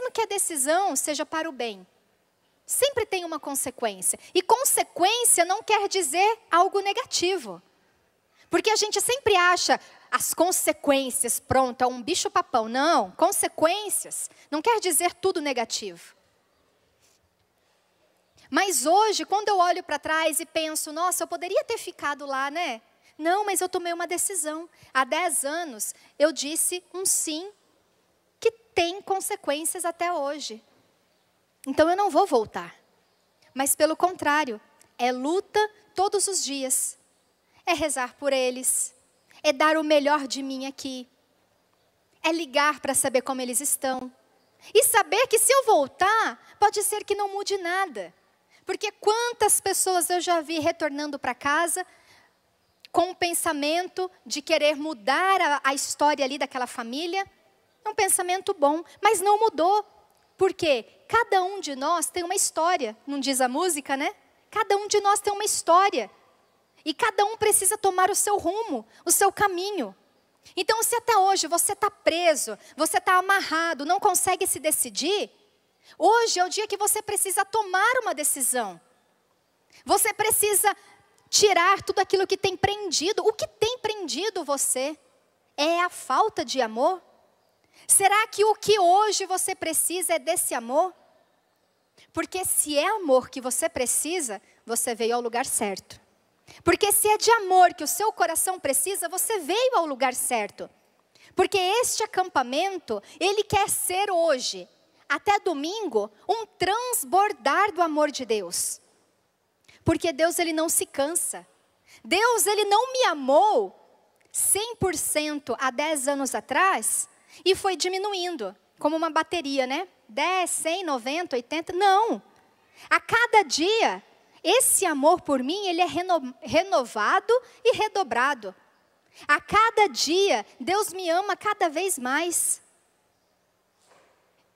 mesmo que a decisão seja para o bem, sempre tem uma consequência. E consequência não quer dizer algo negativo. Porque a gente sempre acha as consequências, pronto, é um bicho-papão. Não, consequências não quer dizer tudo negativo. Mas hoje, quando eu olho para trás e penso, nossa, eu poderia ter ficado lá, né? Não, mas eu tomei uma decisão. Há 10 anos, eu disse um sim tem consequências até hoje. Então eu não vou voltar. Mas pelo contrário, é luta todos os dias. É rezar por eles, é dar o melhor de mim aqui. É ligar para saber como eles estão. E saber que se eu voltar, pode ser que não mude nada. Porque quantas pessoas eu já vi retornando para casa com o pensamento de querer mudar a, a história ali daquela família, é um pensamento bom, mas não mudou. Porque cada um de nós tem uma história, não diz a música, né? Cada um de nós tem uma história. E cada um precisa tomar o seu rumo, o seu caminho. Então, se até hoje você está preso, você está amarrado, não consegue se decidir, hoje é o dia que você precisa tomar uma decisão. Você precisa tirar tudo aquilo que tem prendido. O que tem prendido você? É a falta de amor? Será que o que hoje você precisa é desse amor? Porque se é amor que você precisa, você veio ao lugar certo. Porque se é de amor que o seu coração precisa, você veio ao lugar certo. Porque este acampamento, ele quer ser hoje, até domingo, um transbordar do amor de Deus. Porque Deus ele não se cansa. Deus ele não me amou 100% há 10 anos atrás e foi diminuindo, como uma bateria, né? 10, 100, 90, 80. Não. A cada dia, esse amor por mim, ele é reno, renovado e redobrado. A cada dia, Deus me ama cada vez mais.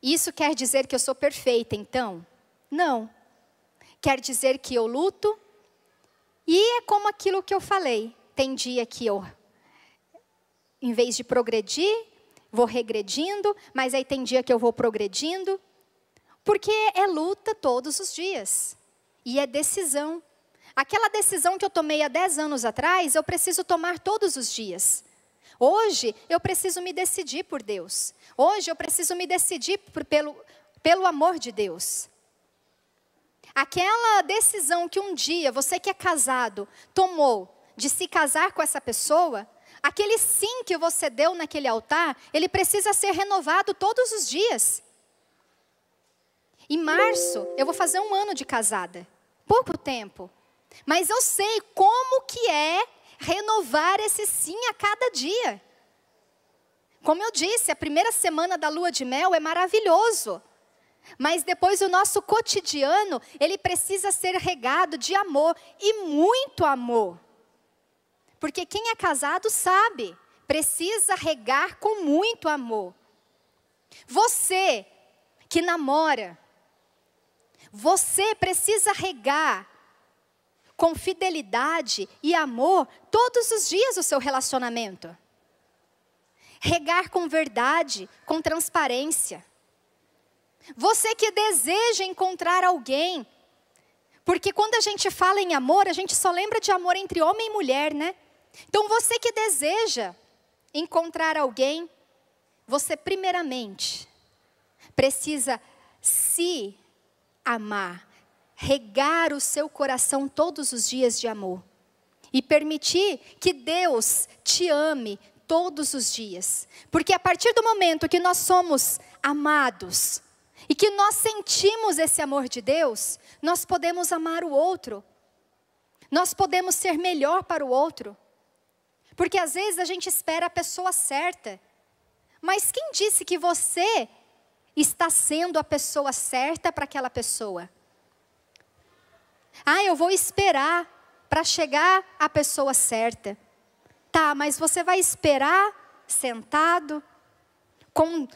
Isso quer dizer que eu sou perfeita, então? Não. Quer dizer que eu luto, e é como aquilo que eu falei: tem dia que eu, em vez de progredir, vou regredindo, mas aí tem dia que eu vou progredindo. Porque é luta todos os dias. E é decisão. Aquela decisão que eu tomei há 10 anos atrás, eu preciso tomar todos os dias. Hoje, eu preciso me decidir por Deus. Hoje, eu preciso me decidir por, pelo, pelo amor de Deus. Aquela decisão que um dia você que é casado tomou de se casar com essa pessoa, aquele sim que você deu naquele altar, ele precisa ser renovado todos os dias. Em março, eu vou fazer um ano de casada. Pouco tempo. Mas eu sei como que é renovar esse sim a cada dia. Como eu disse, a primeira semana da lua de mel é maravilhoso. Mas depois o nosso cotidiano, ele precisa ser regado de amor e muito amor. Porque quem é casado sabe, precisa regar com muito amor. Você que namora, você precisa regar com fidelidade e amor todos os dias o seu relacionamento. Regar com verdade, com transparência. Você que deseja encontrar alguém, porque quando a gente fala em amor, a gente só lembra de amor entre homem e mulher, né? Então, você que deseja encontrar alguém, você primeiramente precisa se amar, regar o seu coração todos os dias de amor e permitir que Deus te ame todos os dias. Porque a partir do momento que nós somos amados e que nós sentimos esse amor de Deus, nós podemos amar o outro. Nós podemos ser melhor para o outro. Porque às vezes a gente espera a pessoa certa. Mas quem disse que você está sendo a pessoa certa para aquela pessoa? Ah, eu vou esperar para chegar à pessoa certa. Tá, mas você vai esperar sentado, com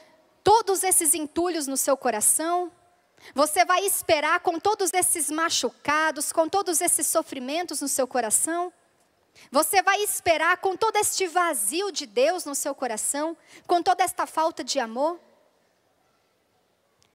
todos esses entulhos no seu coração? Você vai esperar com todos esses machucados, com todos esses sofrimentos no seu coração? Você vai esperar com todo este vazio de Deus no seu coração, com toda esta falta de amor?